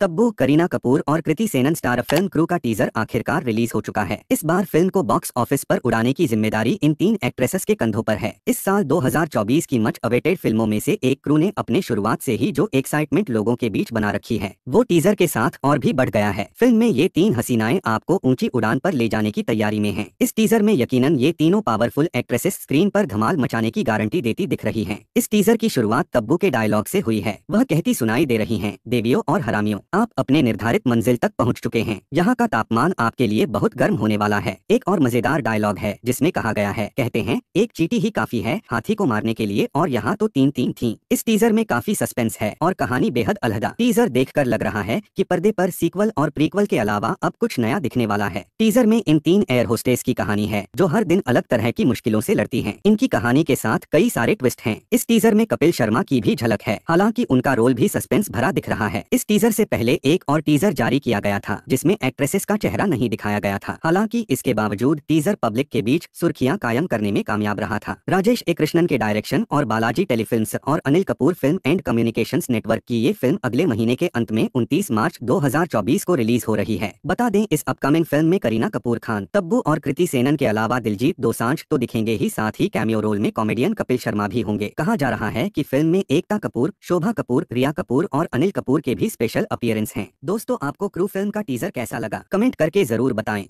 तब्बू करीना कपूर और Kriti Sanon star film crew का teaser आखिरकार रिलीज हो चुका है इस बार फिल्म को बॉक्स ऑफिस पर उड़ाने की जिम्मेदारी इन तीन एक्ट्रेसेस के कंधों पर है इस साल 2024 की मच अवेटेड फिल्मों में से एक क्रू ने अपने शुरुआत से ही जो एक्साइटमेंट लोगों के बीच बना रखी है वो टीजर के साथ और भी बढ़ गया है फिल्म में ये तीन हसीनाएं आपको ऊंची उड़ान पर ले जाने की तैयारी में है इस टीजर में यकीन ये तीनों पावरफुल एक्ट्रेसेस स्क्रीन आरोप धमाल मचाने की गारंटी देती दिख रही है इस टीजर की शुरुआत तब्बू के डायलॉग ऐसी हुई है वह कहती सुनाई दे रही है देवियों और हरामियों आप अपने निर्धारित मंजिल तक पहुंच चुके हैं यहाँ का तापमान आपके लिए बहुत गर्म होने वाला है एक और मजेदार डायलॉग है जिसमें कहा गया है कहते हैं एक चीटी ही काफी है हाथी को मारने के लिए और यहाँ तो तीन तीन थी इस टीजर में काफी सस्पेंस है और कहानी बेहद अलहदा टीजर देख लग रहा है की पर्दे पर सीक्वल और प्रीक्वल के अलावा अब कुछ नया दिखने वाला है टीजर में इन तीन एयर होस्टेस की कहानी है जो हर दिन अलग तरह की मुश्किलों ऐसी लड़ती है इनकी कहानी के साथ कई सारे ट्विस्ट है इस टीजर में कपिल शर्मा की भी झलक है हालांकि उनका रोल भी सस्पेंस भरा दिख रहा है इस टीजर से पहले पहले एक और टीजर जारी किया गया था जिसमें एक्ट्रेसेस का चेहरा नहीं दिखाया गया था हालांकि इसके बावजूद टीजर पब्लिक के बीच सुर्खियां कायम करने में कामयाब रहा था राजेश ए कृष्णन के डायरेक्शन और बालाजी टेलीफिल्म और Anil Kapoor film and communication network की ये फिल्म अगले महीने के अंत में उनतीस मार्च दो को रिलीज हो रही है बता दें इस अपकमिंग फिल्म में करीना कपूर खान तब्बू और कृति सेनन के अलावा दिलजीत दोसांझ तो दिखेंगे ही साथ ही कैमियो रोल में कॉमेडियन कपिल शर्मा भी होंगे कहा जा रहा है की फिल्म में एकता कपूर शोभा कपूर रिया कपूर और अनिल कपूर के भी स्पेशल अपील अपियरेंस हैं दोस्तों आपको क्रू फिल्म का टीजर कैसा लगा कमेंट करके जरूर बताएं